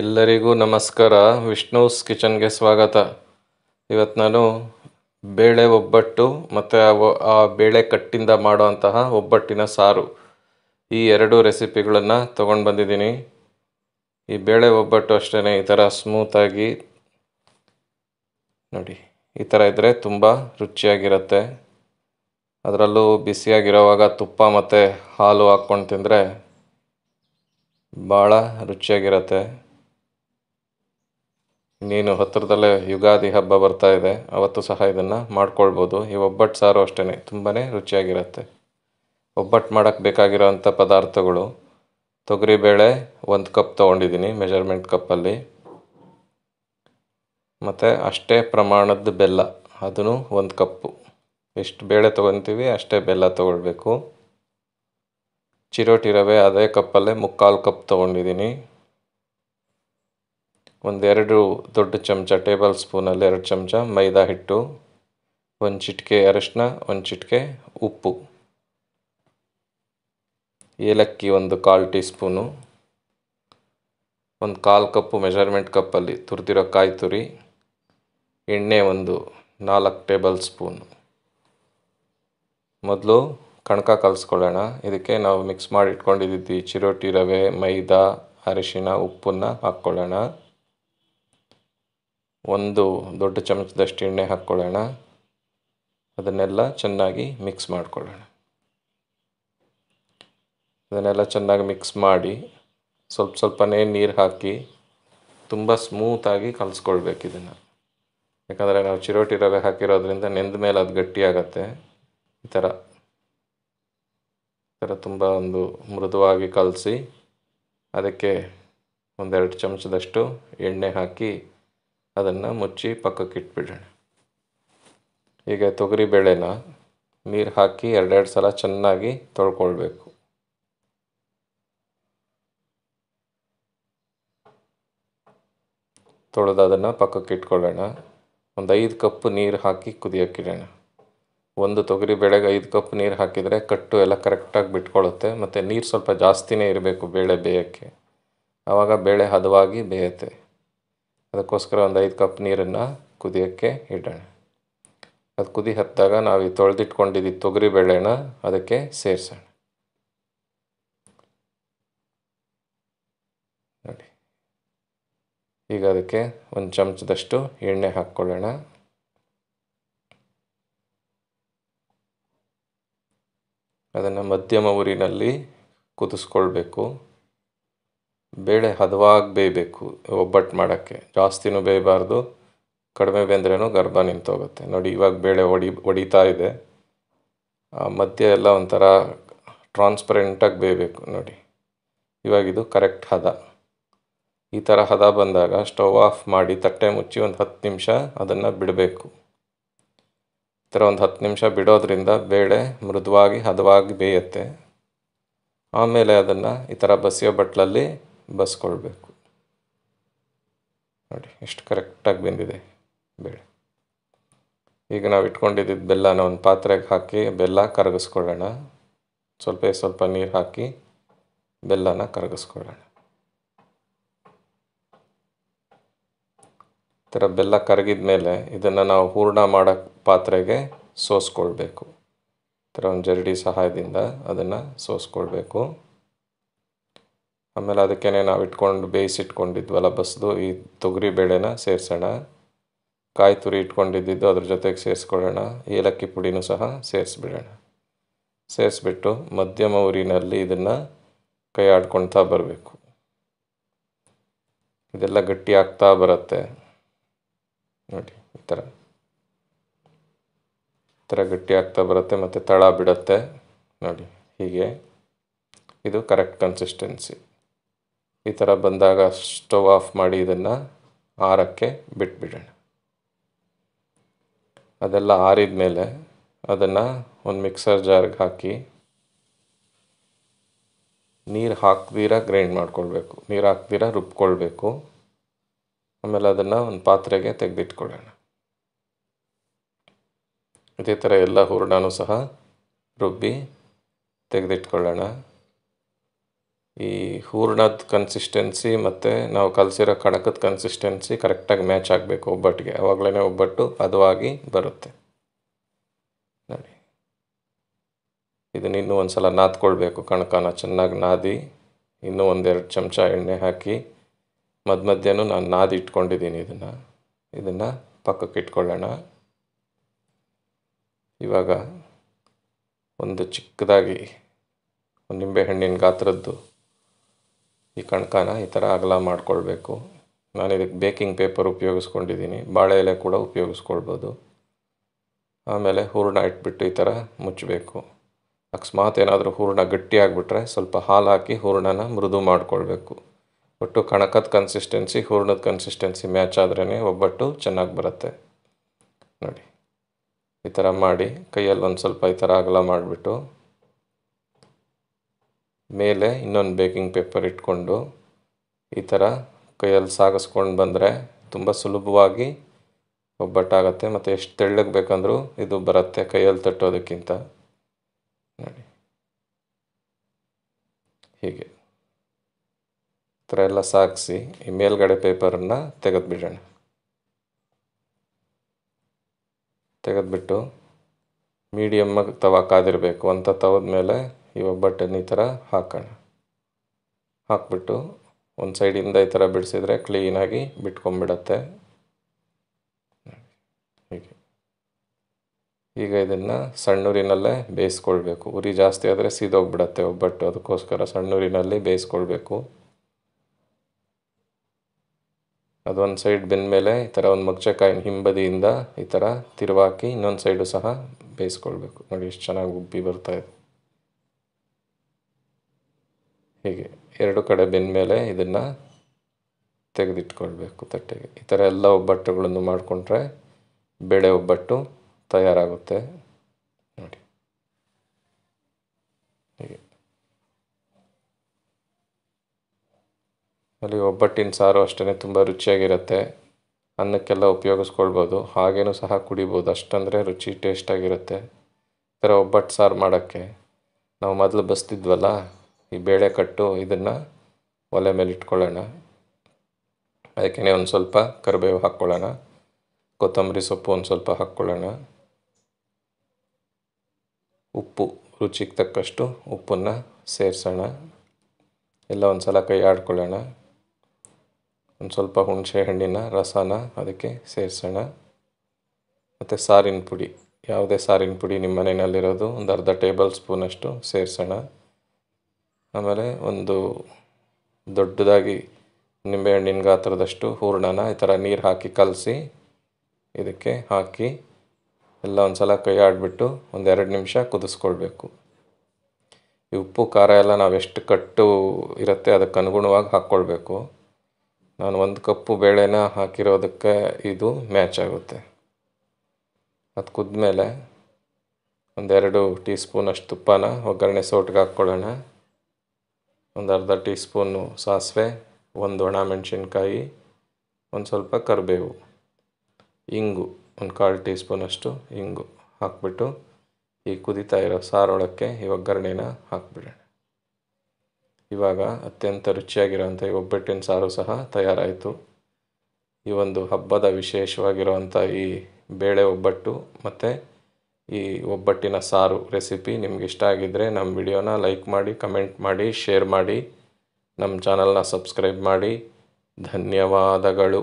ಎಲ್ಲರಿಗೂ ನಮಸ್ಕಾರ ವಿಷ್ಣುಸ್ ಕಿಚನ್ಗೆ ಸ್ವಾಗತ ಇವತ್ತು ನಾನು ಬೇಳೆ ಒಬ್ಬಟ್ಟು ಮತ್ತು ಆ ಬೇಳೆ ಕಟ್ಟಿಂದ ಮಾಡುವಂತಹ ಒಬ್ಬಟ್ಟಿನ ಸಾರು ಈ ಎರಡು ರೆಸಿಪಿಗಳನ್ನು ತೊಗೊಂಡು ಬಂದಿದ್ದೀನಿ ಈ ಬೇಳೆ ಒಬ್ಬಟ್ಟು ಅಷ್ಟೇ ಈ ಥರ ಸ್ಮೂತಾಗಿ ನೋಡಿ ಈ ಥರ ಇದ್ದರೆ ತುಂಬ ರುಚಿಯಾಗಿರುತ್ತೆ ಅದರಲ್ಲೂ ಬಿಸಿಯಾಗಿರೋವಾಗ ತುಪ್ಪ ಮತ್ತು ಹಾಲು ಹಾಕ್ಕೊಂಡು ತಿಂದರೆ ಭಾಳ ರುಚಿಯಾಗಿರುತ್ತೆ ನೀನು ಹತ್ತಿರದಲ್ಲೇ ಯುಗಾದಿ ಹಬ್ಬ ಬರ್ತಾ ಇದೆ ಅವತ್ತು ಸಹ ಇದನ್ನು ಮಾಡ್ಕೊಳ್ಬೋದು ಈ ಒಬ್ಬಟ್ಟು ಸಾರು ಅಷ್ಟೇ ತುಂಬಾ ರುಚಿಯಾಗಿರುತ್ತೆ ಒಬ್ಬಟ್ಟು ಮಾಡೋಕ್ಕೆ ಬೇಕಾಗಿರೋವಂಥ ಪದಾರ್ಥಗಳು ತೊಗರಿಬೇಳೆ ಒಂದು ಕಪ್ ತೊಗೊಂಡಿದ್ದೀನಿ ಮೆಜರ್ಮೆಂಟ್ ಕಪ್ಪಲ್ಲಿ ಮತ್ತು ಅಷ್ಟೇ ಪ್ರಮಾಣದ ಬೆಲ್ಲ ಅದನ್ನು ಒಂದು ಕಪ್ಪು ಎಷ್ಟು ಬೇಳೆ ತೊಗೊತೀವಿ ಅಷ್ಟೇ ಬೆಲ್ಲ ತೊಗೊಳ್ಬೇಕು ಚಿರೋಟಿ ರವೆ ಅದೇ ಕಪ್ಪಲ್ಲೇ ಮುಕ್ಕಾಲು ಕಪ್ ತೊಗೊಂಡಿದ್ದೀನಿ ಒಂದೆರಡು ದೊಡ್ಡ ಚಮಚ ಟೇಬಲ್ ಸ್ಪೂನಲ್ಲಿ ಎರಡು ಚಮಚ ಮೈದಾ ಹಿಟ್ಟು ಒಂದು ಚಿಟಿಕೆ ಅರಿಶಿನ ಒಂದು ಚಿಟಿಕೆ ಉಪ್ಪು ಏಲಕ್ಕಿ ಒಂದು ಕಾಲು ಟೀ ಸ್ಪೂನು ಒಂದು ಕಾಲು ಕಪ್ಪು ಮೆಜರ್ಮೆಂಟ್ ಕಪ್ಪಲ್ಲಿ ತುರಿದಿರೋ ಕಾಯಿ ತುರಿ ಎಣ್ಣೆ ಒಂದು ನಾಲ್ಕು ಟೇಬಲ್ ಸ್ಪೂನು ಮೊದಲು ಕಣಕ ಕಲಿಸ್ಕೊಳ್ಳೋಣ ಇದಕ್ಕೆ ನಾವು ಮಿಕ್ಸ್ ಮಾಡಿ ಇಟ್ಕೊಂಡಿದ್ದೀವಿ ಚಿರೋಟಿ ರವೆ ಮೈದಾ ಅರಿಶಿನ ಉಪ್ಪನ್ನು ಹಾಕ್ಕೊಳ್ಳೋಣ ಒಂದು ದೊಡ್ಡ ಚಮಚದಷ್ಟು ಎಣ್ಣೆ ಹಾಕ್ಕೊಳ್ಳೋಣ ಅದನ್ನೆಲ್ಲ ಚೆನ್ನಾಗಿ ಮಿಕ್ಸ್ ಮಾಡಿಕೊಳ್ಳೋಣ ಅದನ್ನೆಲ್ಲ ಚೆನ್ನಾಗಿ ಮಿಕ್ಸ್ ಮಾಡಿ ಸ್ವಲ್ಪ ಸ್ವಲ್ಪನೇ ನೀರು ಹಾಕಿ ತುಂಬ ಸ್ಮೂತಾಗಿ ಕಲಿಸ್ಕೊಳ್ಬೇಕು ಇದನ್ನು ಯಾಕಂದರೆ ನಾವು ಚಿರೋಟಿ ರವೆ ಹಾಕಿರೋದ್ರಿಂದ ನೆಂದ ಮೇಲೆ ಅದು ಗಟ್ಟಿಯಾಗತ್ತೆ ಈ ಥರ ಈ ಥರ ತುಂಬ ಒಂದು ಮೃದುವಾಗಿ ಕಲಸಿ ಅದಕ್ಕೆ ಒಂದೆರಡು ಚಮಚದಷ್ಟು ಎಣ್ಣೆ ಹಾಕಿ ಅದನ್ನು ಮುಚ್ಚಿ ಪಕ್ಕಕ್ಕೆ ಇಟ್ಬಿಡೋಣ ಈಗ ತೊಗರಿ ಬೇಳೆನ ನೀರು ಹಾಕಿ ಎರಡೆರಡು ಸಲ ಚೆನ್ನಾಗಿ ತೊಳ್ಕೊಳ್ಬೇಕು ತೊಳೆದು ಅದನ್ನು ಪಕ್ಕಕ್ಕೆ ಇಟ್ಕೊಳ್ಳೋಣ ಒಂದು ಐದು ಕಪ್ ನೀರು ಹಾಕಿ ಕುದಿಯೋಕ್ಕಿಡೋಣ ಒಂದು ತೊಗರಿ ಬೇಳೆಗೆ ಐದು ಕಪ್ ನೀರು ಹಾಕಿದರೆ ಕಟ್ಟು ಎಲ್ಲ ಕರೆಕ್ಟಾಗಿ ಬಿಟ್ಕೊಳ್ಳುತ್ತೆ ಮತ್ತು ನೀರು ಸ್ವಲ್ಪ ಜಾಸ್ತಿನೇ ಇರಬೇಕು ಬೇಳೆ ಬೇಯೋಕ್ಕೆ ಆವಾಗ ಬೇಳೆ ಹದವಾಗಿ ಬೇಯುತ್ತೆ ಅದಕ್ಕೋಸ್ಕರ ಒಂದು ಐದು ಕಪ್ ನೀರನ್ನು ಕುದಿಯೋಕ್ಕೆ ಇಡೋಣ ಅದು ಕುದಿ ಹತ್ತಾಗ ನಾವು ಈ ತೊಳೆದಿಟ್ಕೊಂಡಿದ್ದು ತೊಗರಿ ಬೇಳೆನ ಅದಕ್ಕೆ ಸೇರಿಸೋಣ ನೋಡಿ ಈಗ ಅದಕ್ಕೆ ಒಂದು ಚಮಚದಷ್ಟು ಎಣ್ಣೆ ಹಾಕ್ಕೊಳ್ಳೋಣ ಅದನ್ನು ಮಧ್ಯಮ ಊರಿನಲ್ಲಿ ಕುದಿಸ್ಕೊಳ್ಬೇಕು ಬೇಳೆ ಹದವಾಗಿ ಬೇಯಬೇಕು ಒಬ್ಬಟ್ಟು ಮಾಡೋಕ್ಕೆ ಜಾಸ್ತಿನೂ ಬೇಯಬಾರ್ದು ಕಡಿಮೆ ಬೆಂದ್ರೂ ಗರ್ಭ ನಿಂತೋಗುತ್ತೆ ನೋಡಿ ಇವಾಗ ಬೇಳೆ ಒಡಿ ಒಡಿತಾ ಇದೆ ಮಧ್ಯೆ ಎಲ್ಲ ಒಂಥರ ಟ್ರಾನ್ಸ್ಪರೆಂಟಾಗಿ ಬೇಯಬೇಕು ನೋಡಿ ಇವಾಗ ಇದು ಕರೆಕ್ಟ್ ಹದ ಈ ಥರ ಹದ ಬಂದಾಗ ಸ್ಟವ್ ಆಫ್ ಮಾಡಿ ತಟ್ಟೆ ಮುಚ್ಚಿ ಒಂದು ಹತ್ತು ನಿಮಿಷ ಅದನ್ನು ಬಿಡಬೇಕು ಈ ಥರ ಒಂದು ಹತ್ತು ನಿಮಿಷ ಬಿಡೋದ್ರಿಂದ ಬೇಳೆ ಮೃದುವಾಗಿ ಹದವಾಗಿ ಬೇಯುತ್ತೆ ಆಮೇಲೆ ಅದನ್ನು ಈ ಥರ ಬಸಿಯೋ ಬಟ್ಲಲ್ಲಿ ಬಸ್ಕೊಳ್ಬೇಕು ನೋಡಿ ಎಷ್ಟು ಕರೆಕ್ಟಾಗಿ ಬೆಂದಿದೆ ಬೇಳೆ ಈಗ ನಾವು ಇಟ್ಕೊಂಡಿದ್ದಿದ್ದು ಬೆಲ್ಲನ ಒಂದು ಪಾತ್ರೆಗೆ ಹಾಕಿ ಬೆಲ್ಲ ಕರಗಿಸ್ಕೊಳ್ಳೋಣ ಸ್ವಲ್ಪ ಸ್ವಲ್ಪ ನೀರು ಹಾಕಿ ಬೆಲ್ಲನ ಕರಗಿಸ್ಕೊಳ್ಳೋಣ ಈ ಥರ ಬೆಲ್ಲ ಕರಗಿದ ಮೇಲೆ ಇದನ್ನು ನಾವು ಹೂರ್ಣ ಮಾಡೋ ಪಾತ್ರೆಗೆ ಸೋಸ್ಕೊಳ್ಬೇಕು ಈ ಥರ ಒಂದು ಜರಡಿ ಸಹಾಯದಿಂದ ಅದನ್ನು ಸೋಸ್ಕೊಳ್ಬೇಕು ಆಮೇಲೆ ಅದಕ್ಕೇನೆ ನಾವು ಇಟ್ಕೊಂಡು ಬೇಯಿಸಿಟ್ಕೊಂಡಿದ್ವಲ್ಲ ಬಸ್ದು ಈ ತೊಗರಿ ಬೇಳೆನ ಸೇರಿಸೋಣ ಕಾಯಿ ತುರಿ ಇಟ್ಕೊಂಡಿದ್ದು ಅದ್ರ ಜೊತೆಗೆ ಸೇರಿಸ್ಕೊಳ್ಳೋಣ ಏಲಕ್ಕಿ ಪುಡಿನೂ ಸಹ ಸೇರಿಸ್ಬಿಡೋಣ ಸೇರಿಸ್ಬಿಟ್ಟು ಮಧ್ಯಮ ಊರಿನಲ್ಲಿ ಇದನ್ನು ಕೈ ಆಡ್ಕೊಳ್ತಾ ಬರಬೇಕು ಇದೆಲ್ಲ ಗಟ್ಟಿ ಆಗ್ತಾ ಬರುತ್ತೆ ನೋಡಿ ಈ ಥರ ಈ ಥರ ಗಟ್ಟಿ ಆಗ್ತಾ ಬರುತ್ತೆ ಮತ್ತು ತಳ ಬಿಡುತ್ತೆ ನೋಡಿ ಹೀಗೆ ಇದು ಕರೆಕ್ಟ್ ಕನ್ಸಿಸ್ಟೆನ್ಸಿ ಈ ಥರ ಬಂದಾಗ ಸ್ಟವ್ ಆಫ್ ಮಾಡಿ ಇದನ್ನು ಆರಕ್ಕೆ ಬಿಟ್ಬಿಡೋಣ ಅದೆಲ್ಲ ಆರಿದ ಮೇಲೆ ಅದನ್ನು ಒಂದು ಮಿಕ್ಸರ್ ಜಾರ್ಗೆ ಹಾಕಿ ನೀರು ಹಾಕ್ದಿರ ಗ್ರೈಂಡ್ ಮಾಡ್ಕೊಳ್ಬೇಕು ನೀರು ಹಾಕ್ದಿರ ರುಬ್ಕೊಳ್ಬೇಕು ಆಮೇಲೆ ಅದನ್ನು ಒಂದು ಪಾತ್ರೆಗೆ ತೆಗೆದಿಟ್ಕೊಳ್ಳೋಣ ಇದೇ ಥರ ಎಲ್ಲ ಹೂರ್ಣನೂ ಸಹ ರುಬ್ಬಿ ತೆಗೆದಿಟ್ಕೊಳ್ಳೋಣ ಈ ಹೂರಣದ ಕನ್ಸಿಸ್ಟೆನ್ಸಿ ಮತ್ತು ನಾವು ಕಲಸಿರೋ ಕಣಕದ ಕನ್ಸಿಸ್ಟೆನ್ಸಿ ಕರೆಕ್ಟಾಗಿ ಮ್ಯಾಚ್ ಆಗಬೇಕು ಒಬ್ಬಟ್ಟಿಗೆ ಆವಾಗಲೇ ಒಬ್ಬಟ್ಟು ಆಗಿ ಬರುತ್ತೆ ನೋಡಿ ಇದನ್ನು ಇನ್ನೂ ಒಂದು ಸಲ ನಾದ್ಕೊಳ್ಬೇಕು ಕಣಕನ ಚೆನ್ನಾಗಿ ನಾದಿ ಇನ್ನೂ ಒಂದೆರಡು ಚಮಚ ಎಣ್ಣೆ ಹಾಕಿ ಮಧ್ಯ ಮಧ್ಯನೂ ನಾನು ನಾದಿ ಇಟ್ಕೊಂಡಿದ್ದೀನಿ ಇದನ್ನು ಇದನ್ನು ಪಕ್ಕಕ್ಕೆ ಇಟ್ಕೊಳ್ಳೋಣ ಇವಾಗ ಒಂದು ಚಿಕ್ಕದಾಗಿ ಒಂದು ನಿಂಬೆಹಣ್ಣಿನ ಗಾತ್ರದ್ದು ಈ ಕಣಕನ ಈ ಥರ ಅಗಲ ಮಾಡಿಕೊಳ್ಬೇಕು ನಾನು ಇದಕ್ಕೆ ಬೇಕಿಂಗ್ ಪೇಪರ್ ಉಪಯೋಗಿಸ್ಕೊಂಡಿದ್ದೀನಿ ಬಾಳೆ ಎಲೆ ಕೂಡ ಉಪಯೋಗಿಸ್ಕೊಳ್ಬೋದು ಆಮೇಲೆ ಹೂರಣ ಇಟ್ಬಿಟ್ಟು ಈ ಥರ ಮುಚ್ಚಬೇಕು ಅಕಸ್ಮಾತ್ ಏನಾದರೂ ಹೂರ್ಣ ಗಟ್ಟಿಯಾಗಿಬಿಟ್ರೆ ಸ್ವಲ್ಪ ಹಾಲು ಹಾಕಿ ಹೂರ್ಣನ ಮೃದು ಮಾಡಿಕೊಳ್ಬೇಕು ಒಟ್ಟು ಕಣಕದ ಕನ್ಸಿಸ್ಟೆನ್ಸಿ ಹೂರ್ಣದ ಕನ್ಸಿಸ್ಟೆನ್ಸಿ ಮ್ಯಾಚ್ ಆದ್ರೇ ಒಬ್ಬಟ್ಟು ಚೆನ್ನಾಗಿ ಬರುತ್ತೆ ನೋಡಿ ಈ ಥರ ಮಾಡಿ ಕೈಯಲ್ಲಿ ಒಂದು ಸ್ವಲ್ಪ ಈ ಥರ ಅಗಲ ಮಾಡಿಬಿಟ್ಟು ಮೇಲೆ ಇನ್ನೊಂದು ಬೇಕಿಂಗ್ ಪೇಪರ್ ಇಟ್ಕೊಂಡು ಈ ಥರ ಕೈಯಲ್ಲಿ ಸಾಗಿಸ್ಕೊಂಡು ಬಂದರೆ ತುಂಬ ಸುಲಭವಾಗಿ ಒಬ್ಬಟ್ಟಾಗತ್ತೆ ಮತ್ತು ಎಷ್ಟು ತೆಳ್ಳಗೆ ಬೇಕಂದರೂ ಇದು ಬರುತ್ತೆ ಕೈಯಲ್ಲಿ ತಟ್ಟೋದಕ್ಕಿಂತ ನೋಡಿ ಹೀಗೆ ಈ ಥರ ಎಲ್ಲ ಸಾಗಿಸಿ ಈ ಮೇಲ್ಗಡೆ ಪೇಪರನ್ನು ತೆಗೆದುಬಿಡೋಣ ತೆಗೆದುಬಿಟ್ಟು ಮೀಡಿಯಮ್ಮಾಗಿ ತವ ಕಾದಿರಬೇಕು ಅಂತ ತವದ ಮೇಲೆ ಈ ಬಟನ್ ಈ ಥರ ಹಾಕೋಣ ಹಾಕ್ಬಿಟ್ಟು ಒಂದು ಸೈಡಿಂದ ಈ ಥರ ಬಿಡಿಸಿದ್ರೆ ಕ್ಲೀನಾಗಿ ಬಿಟ್ಕೊಂಬಿಡತ್ತೆ ಹೀಗೆ ಈಗ ಇದನ್ನು ಸಣ್ಣೂರಿನಲ್ಲೇ ಬೇಯಿಸ್ಕೊಳ್ಬೇಕು ಉರಿ ಜಾಸ್ತಿ ಆದರೆ ಸೀದೋಗ್ಬಿಡತ್ತೆ ಒಬ್ಬಟ್ಟು ಅದಕ್ಕೋಸ್ಕರ ಸಣ್ಣೂರಿನಲ್ಲಿ ಬೇಯಿಸ್ಕೊಳ್ಬೇಕು ಅದೊಂದು ಸೈಡ್ ಬೆಂದ ಮೇಲೆ ಈ ಥರ ಒಂದು ಮಗ್ಚಕಾಯಿನ ಹಿಂಬದಿಯಿಂದ ಈ ಥರ ತಿರುವಾಕಿ ಇನ್ನೊಂದು ಸೈಡು ಸಹ ಬೇಯಿಸ್ಕೊಳ್ಬೇಕು ನೋಡಿ ಎಷ್ಟು ಚೆನ್ನಾಗಿ ಉಬ್ಬಿ ಬರ್ತಾಯಿದೆ ಹೀಗೆ ಎರಡು ಕಡೆ ಬೆಂದಮೇಲೆ ಮೇಲೆ ಇದನ್ನು ತೆಗೆದಿಟ್ಕೊಳ್ಬೇಕು ತಟ್ಟೆಗೆ ಈ ಥರ ಎಲ್ಲ ಒಬ್ಬಟ್ಟುಗಳನ್ನು ಮಾಡಿಕೊಂಡ್ರೆ ಬೇಳೆ ಒಬ್ಬಟ್ಟು ತಯಾರಾಗುತ್ತೆ ನೋಡಿ ಹೀಗೆ ಅಲ್ಲಿ ಒಬ್ಬಟ್ಟಿನ ಸಾರು ಅಷ್ಟೇ ತುಂಬ ರುಚಿಯಾಗಿರುತ್ತೆ ಅನ್ನಕ್ಕೆಲ್ಲ ಉಪಯೋಗಿಸ್ಕೊಳ್ಬೋದು ಹಾಗೇನೂ ಸಹ ಕುಡಿಬೋದು ಅಷ್ಟಂದರೆ ರುಚಿ ಟೇಸ್ಟಾಗಿರುತ್ತೆ ಈ ಥರ ಒಬ್ಬಟ್ಟು ಸಾರು ಮಾಡೋಕ್ಕೆ ನಾವು ಮೊದಲು ಬಸ್ತಿದ್ವಲ್ಲ ಈ ಬೇಳೆ ಕಟ್ಟು ಇದನ್ನು ಒಲೆ ಮೇಲೆ ಇಟ್ಕೊಳ್ಳೋಣ ಅದಕ್ಕೆ ಒಂದು ಸ್ವಲ್ಪ ಕರಿಬೇವು ಹಾಕ್ಕೊಳ್ಳೋಣ ಕೊತ್ತಂಬರಿ ಸೊಪ್ಪು ಒಂದು ಸ್ವಲ್ಪ ಹಾಕ್ಕೊಳ್ಳೋಣ ಉಪ್ಪು ರುಚಿಗೆ ತಕ್ಕಷ್ಟು ಉಪ್ಪನ್ನು ಸೇರಿಸೋಣ ಎಲ್ಲ ಒಂದು ಸಲ ಕೈ ಆಡ್ಕೊಳ್ಳೋಣ ಒಂದು ಸ್ವಲ್ಪ ಹುಣಸೆ ಹಣ್ಣಿನ ರಸನ ಅದಕ್ಕೆ ಸೇರಿಸೋಣ ಮತ್ತು ಸಾರಿನ ಪುಡಿ ಯಾವುದೇ ಸಾರಿನ ಪುಡಿ ನಿಮ್ಮ ಮನೆಯಲ್ಲಿರೋದು ಒಂದು ಅರ್ಧ ಟೇಬಲ್ ಸ್ಪೂನಷ್ಟು ಸೇರಿಸೋಣ ಆಮೇಲೆ ಒಂದು ದೊಡ್ಡದಾಗಿ ನಿಂಬೆಹಣ್ಣಿನ ಗಾತ್ರದಷ್ಟು ಹೂರಣನ ಈ ಥರ ನೀರು ಹಾಕಿ ಕಲಸಿ ಇದಕ್ಕೆ ಹಾಕಿ ಎಲ್ಲ ಒಂದು ಸಲ ಕೈ ಆಡಿಬಿಟ್ಟು ಒಂದು ಎರಡು ನಿಮಿಷ ಕುದಿಸ್ಕೊಳ್ಬೇಕು ಈ ಉಪ್ಪು ಖಾರ ಎಲ್ಲ ನಾವು ಎಷ್ಟು ಕಟ್ಟು ಇರುತ್ತೆ ಅದಕ್ಕೆ ಅನುಗುಣವಾಗಿ ಹಾಕ್ಕೊಳ್ಬೇಕು ನಾನು ಒಂದು ಕಪ್ಪು ಬೇಳೆನ ಹಾಕಿರೋದಕ್ಕೆ ಇದು ಮ್ಯಾಚ್ ಆಗುತ್ತೆ ಅದು ಕುದ್ದ ಮೇಲೆ ಒಂದೆರಡು ಟೀ ಸ್ಪೂನಷ್ಟು ತುಪ್ಪನ ಒಗ್ಗರಣೆ ಸೋಟ್ಗೆ ಹಾಕ್ಕೊಳ್ಳೋಣ ಒಂದು ಅರ್ಧ ಟೀ ಸ್ಪೂನು ಸಾಸಿವೆ ಒಂದು ಒಣ ಮೆಣಸಿನ್ಕಾಯಿ ಒಂದು ಸ್ವಲ್ಪ ಕರಿಬೇವು ಇಂಗು ಒಂದು ಕಾಲು ಟೀ ಸ್ಪೂನಷ್ಟು ಇಂಗು ಹಾಕಿಬಿಟ್ಟು ಈ ಕುದೀತಾ ಇರೋ ಸಾರೊಳಕ್ಕೆ ಈ ಒಗ್ಗರಣೆನ ಹಾಕಿಬಿಡೋಣ ಇವಾಗ ಅತ್ಯಂತ ರುಚಿಯಾಗಿರೋವಂಥ ಈ ಒಬ್ಬಟ್ಟಿನ ಸಾರು ಸಹ ತಯಾರಾಯಿತು ಈ ಒಂದು ಹಬ್ಬದ ವಿಶೇಷವಾಗಿರುವಂಥ ಈ ಬೇಳೆ ಒಬ್ಬಟ್ಟು ಮತ್ತು ಈ ಒಬ್ಬಟ್ಟಿನ ಸಾರು ರೆಸಿಪಿ ನಿಮ್ಗೆ ಇಷ್ಟ ಆಗಿದ್ದರೆ ನಮ್ಮ ವಿಡಿಯೋನ ಲೈಕ್ ಮಾಡಿ ಕಮೆಂಟ್ ಮಾಡಿ ಶೇರ್ ಮಾಡಿ ನಮ್ಮ ಚಾನಲ್ನ ಸಬ್ಸ್ಕ್ರೈಬ್ ಮಾಡಿ ಧನ್ಯವಾದಗಳು